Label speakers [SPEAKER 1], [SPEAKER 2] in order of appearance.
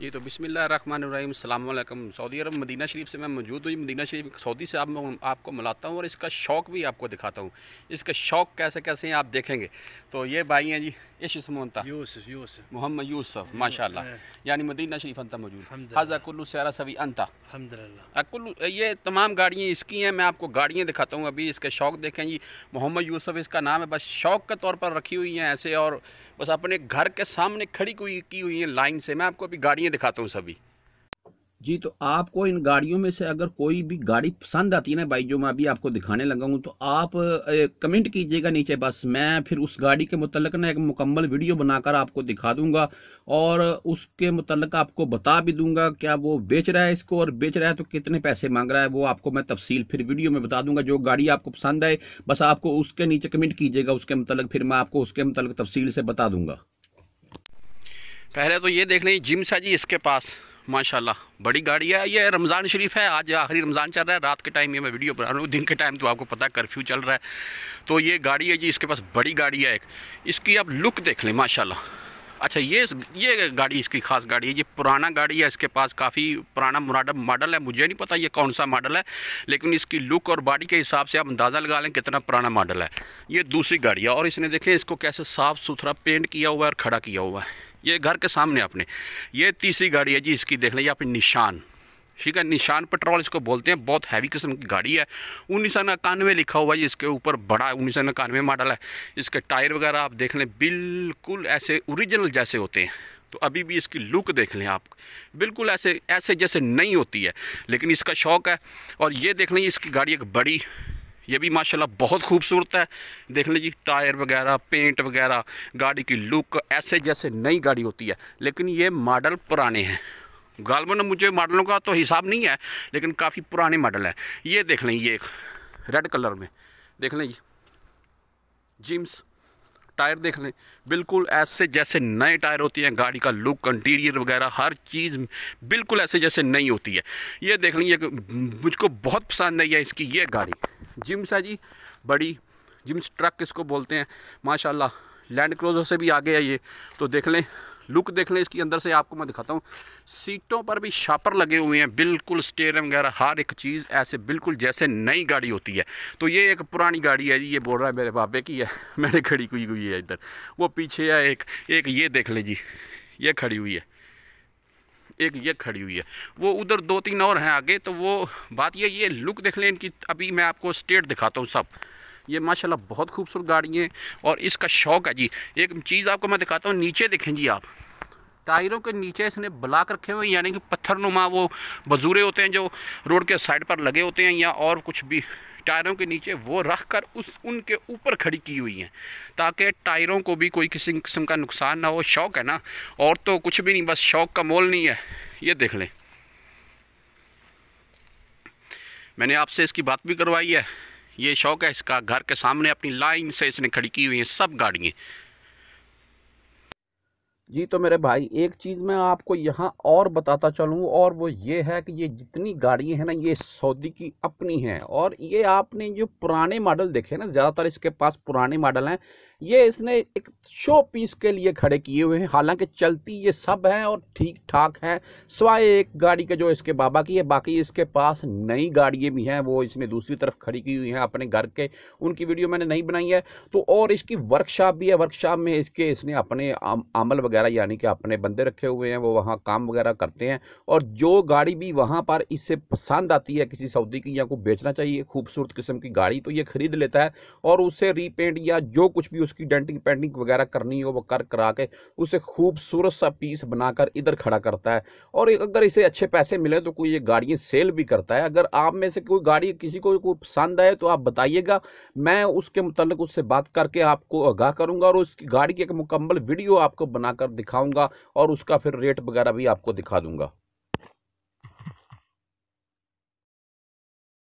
[SPEAKER 1] ये तो बिसमीम अल्लाम सऊदी अरब मदीना शरीफ से मैं मौजूद हूँ मदीना शरीफ सऊदी से आप आपको मिलाता हूँ और इसका शौक़ भी आपको दिखाता हूँ इसका शौक़ कैसे कैसे हैं आप देखेंगे तो ये भाई हैं जी इश मोहम्मद यूसफ माशा हाँ। यानी मदीना शरीफ अंता मौजूद हाजा कुल्लू सरा अंता अकुल्लू ये तमाम गाड़ियाँ इसकी हैं मैं आपको गाड़ियाँ दिखाता हूँ अभी इसके शौक़ देखें जी मोहम्मद यूसफ़ इसका नाम है बस शौक़ के तौर पर रखी हुई हैं ऐसे और बस अपने घर के सामने खड़ी की हुई हैं लाइन से मैं आपको अभी गाड़ियाँ गाड़ियाँ दिखाता हूँ सभी जी तो आपको इन गाड़ियों में से अगर कोई भी गाड़ी पसंद आती है ना भाई जो मैं अभी आपको दिखाने लगा हूँ तो आप कमेंट कीजिएगा नीचे बस मैं फिर उस गाड़ी के मुतलक ना एक मुकम्मल वीडियो बनाकर आपको दिखा दूंगा और उसके मुतलक आपको बता भी दूंगा क्या वो बेच रहा है इसको और बेच रहा है तो कितने पैसे मांग रहा है वो आपको मैं तफसील फिर वीडियो में बता दूंगा जो गाड़ी आपको पसंद आए बस आपको उसके नीचे कमेंट कीजिएगा उसके मुतलक फिर मैं आपको उसके मुतलक तफसील से बता दूंगा पहले तो ये देख लें जिम्स है जी इसके पास माशाल्लाह बड़ी गाड़ी है ये रमज़ान शरीफ है आज आखिरी रमज़ान चल रहा है रात के टाइम ये मैं वीडियो बना रहा हूँ दिन के टाइम तो आपको पता है कर्फ्यू चल रहा है तो ये गाड़ी है जी इसके पास बड़ी गाड़ी है एक इसकी आप लुक देख लें माशा अच्छा ये ये गाड़ी इसकी खास गाड़ी है ये पुराना गाड़ी है इसके पास काफ़ी पुराना मुराडा मॉडल है मुझे नहीं पता ये कौन सा मॉडल है लेकिन इसकी लुक और बॉडी के हिसाब से आप अंदाज़ा लगा लें कितना पुराना मॉडल है ये दूसरी गाड़ी है और इसने देखें इसको कैसे साफ़ सुथरा पेंट किया हुआ है और खड़ा किया हुआ है ये घर के सामने अपने ये तीसरी गाड़ी है जी इसकी देख लें यहाँ पे निशान ठीक है निशान पेट्रोल इसको बोलते हैं बहुत हैवी किस्म की गाड़ी है उन्नीस सौ इक्यानवे लिखा हुआ है इसके ऊपर बड़ा उन्नीस सौ इक्यानवे मॉडल है इसके टायर वगैरह आप देख लें बिल्कुल ऐसे ओरिजिनल जैसे होते हैं तो अभी भी इसकी लुक देख लें आप बिल्कुल ऐसे ऐसे जैसे नहीं होती है लेकिन इसका शौक है और ये देख लें इसकी गाड़ी एक बड़ी ये भी माशाल्लाह बहुत खूबसूरत है देख लीजिए टायर वगैरह पेंट वगैरह गाड़ी की लुक ऐसे जैसे नई गाड़ी होती है लेकिन ये मॉडल पुराने हैं गालबन मुझे मॉडलों का तो हिसाब नहीं है लेकिन काफ़ी पुराने मॉडल हैं ये देख लें ये रेड कलर में देख लें जी जिम्स टायर देख लें बिल्कुल ऐसे जैसे नए टायर होते हैं गाड़ी का लुक इंटीरियर वगैरह हर चीज़ बिल्कुल ऐसे जैसे नई होती है ये देख लें ये मुझको बहुत पसंद आई है इसकी ये गाड़ी जिम्स है जी बड़ी जिम्स ट्रक इसको बोलते हैं माशाल्लाह लैंड क्रोजर से भी आगे है ये तो देख लें लुक देख लें इसकी अंदर से आपको मैं दिखाता हूँ सीटों पर भी शापर लगे हुए हैं बिल्कुल स्टेयर वगैरह हर एक चीज़ ऐसे बिल्कुल जैसे नई गाड़ी होती है तो ये एक पुरानी गाड़ी है जी ये बोल रहा है मेरे बापे की है मैंने खड़ी हुई हुई है इधर वो पीछे है एक एक ये देख लें जी ये खड़ी हुई है एक ये खड़ी हुई है वो उधर दो तीन और हैं आगे तो वो बात ये ये लुक देख लें इनकी अभी मैं आपको स्टेट दिखाता हूँ सब ये माशाल्लाह बहुत खूबसूरत गाड़ी है और इसका शौक है जी एक चीज़ आपको मैं दिखाता हूँ नीचे देखें जी आप टायरों के नीचे इसने ब्लॉक रखे हुए हैं यानी कि पत्थर नुमा वो बजूरे होते हैं जो रोड के साइड पर लगे होते हैं या और कुछ भी टायरों के नीचे वो रख कर उस उनके ऊपर खड़ी की हुई हैं ताकि टायरों को भी कोई किसी किस्म का नुकसान ना हो शौक है ना और तो कुछ भी नहीं बस शौक का मोल नहीं है ये देख लें मैंने आपसे इसकी बात भी करवाई है ये शौक है इसका घर के सामने अपनी लाइन से इसने खड़ी की हुई हैं सब गाड़ियाँ जी तो मेरे भाई एक चीज़ मैं आपको यहाँ और बताता चलूँ और वो ये है कि ये जितनी गाड़ियाँ हैं ना ये सऊदी की अपनी हैं और ये आपने जो पुराने मॉडल देखे ना ज़्यादातर इसके पास पुराने मॉडल हैं ये इसने एक शो पीस के लिए खड़े किए हुए हैं हालांकि चलती ये सब हैं और ठीक ठाक हैं सवाए एक गाड़ी के जो इसके बाबा की है बाकी इसके पास नई गाड़ियाँ भी हैं वो इसने दूसरी तरफ खड़ी की हुई हैं अपने घर के उनकी वीडियो मैंने नहीं बनाई है तो और इसकी वर्कशॉप भी है वर्कशॉप में इसके इसने अपने आम, आमल वगैरह यानी कि अपने बंदे रखे हुए हैं वो वहाँ काम वगैरह करते हैं और जो गाड़ी भी वहाँ पर इससे पसंद आती है किसी सऊदी की या को बेचना चाहिए खूबसूरत किस्म की गाड़ी तो ये ख़रीद लेता है और उसे रीपेंट या जो कुछ भी उसकी डेंटिंग पेंटिंग वगैरह करनी हो वो कर करा के उसे खूबसूरत सा पीस बनाकर इधर खड़ा करता है और अगर इसे अच्छे पैसे मिले तो कोई ये गाड़ियाँ सेल भी करता है अगर आप में से कोई गाड़ी किसी को पसंद आए तो आप बताइएगा मैं उसके मतलब उससे बात करके आपको आगाह करूँगा और उसकी गाड़ी की एक मुकम्मल वीडियो आपको बनाकर दिखाऊँगा और उसका फिर रेट वगैरह भी आपको दिखा दूँगा